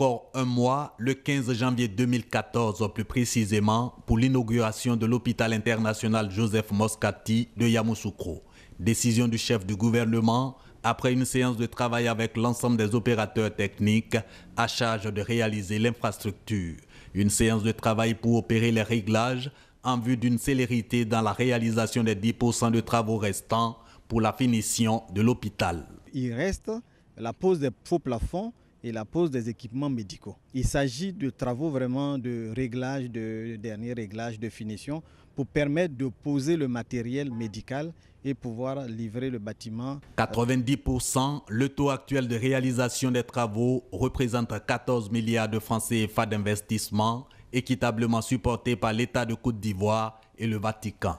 encore un mois, le 15 janvier 2014 plus précisément, pour l'inauguration de l'hôpital international Joseph Moscati de Yamoussoukro. Décision du chef du gouvernement après une séance de travail avec l'ensemble des opérateurs techniques à charge de réaliser l'infrastructure. Une séance de travail pour opérer les réglages en vue d'une célérité dans la réalisation des 10% de travaux restants pour la finition de l'hôpital. Il reste la pose des faux plafonds et la pose des équipements médicaux. Il s'agit de travaux vraiment de réglage, de, derniers dernier réglage, de finition pour permettre de poser le matériel médical et pouvoir livrer le bâtiment. 90%, le taux actuel de réalisation des travaux représente 14 milliards de francs CFA d'investissement équitablement supporté par l'État de Côte d'Ivoire et le Vatican.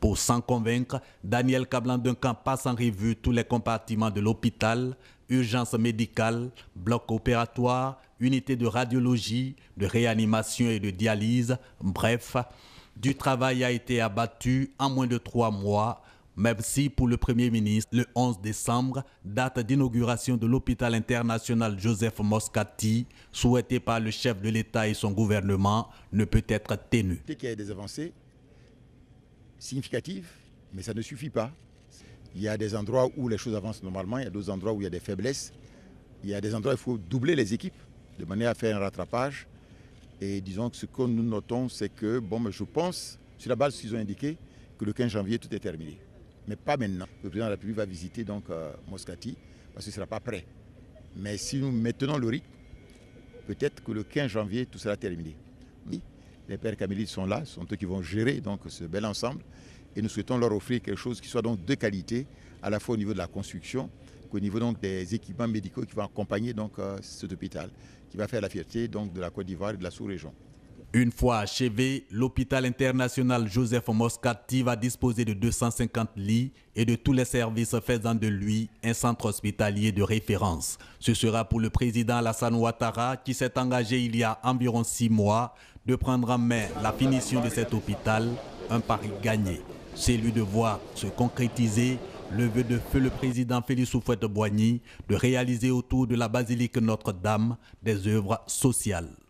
Pour s'en convaincre, Daniel Cablan Duncan passe en revue tous les compartiments de l'hôpital, urgence médicale, bloc opératoire, unité de radiologie, de réanimation et de dialyse, bref, du travail a été abattu en moins de trois mois, même si pour le Premier ministre, le 11 décembre, date d'inauguration de l'hôpital international Joseph Moscati, souhaité par le chef de l'État et son gouvernement, ne peut être tenu. des significative, mais ça ne suffit pas. Il y a des endroits où les choses avancent normalement, il y a d'autres endroits où il y a des faiblesses. Il y a des endroits où il faut doubler les équipes de manière à faire un rattrapage. Et disons que ce que nous notons, c'est que, bon, mais je pense, sur la base ce qu'ils ont indiqué, que le 15 janvier, tout est terminé. Mais pas maintenant. Le président de la République va visiter donc euh, Moscati parce qu'il ne sera pas prêt. Mais si nous maintenons le rythme, peut-être que le 15 janvier, tout sera terminé. Oui. Les pères Camélites sont là, sont eux qui vont gérer donc ce bel ensemble. Et nous souhaitons leur offrir quelque chose qui soit donc de qualité, à la fois au niveau de la construction qu'au niveau donc des équipements médicaux qui vont accompagner donc euh, cet hôpital, qui va faire la fierté donc de la Côte d'Ivoire et de la sous-région. Une fois achevé, l'hôpital international Joseph Moscati va disposer de 250 lits et de tous les services faisant de lui un centre hospitalier de référence. Ce sera pour le président Alassane Ouattara qui s'est engagé il y a environ six mois de prendre en main la finition de cet hôpital, un pari gagné. lui de voir se concrétiser le vœu de feu le président Félix Soufouette-Boigny de réaliser autour de la basilique Notre-Dame des œuvres sociales.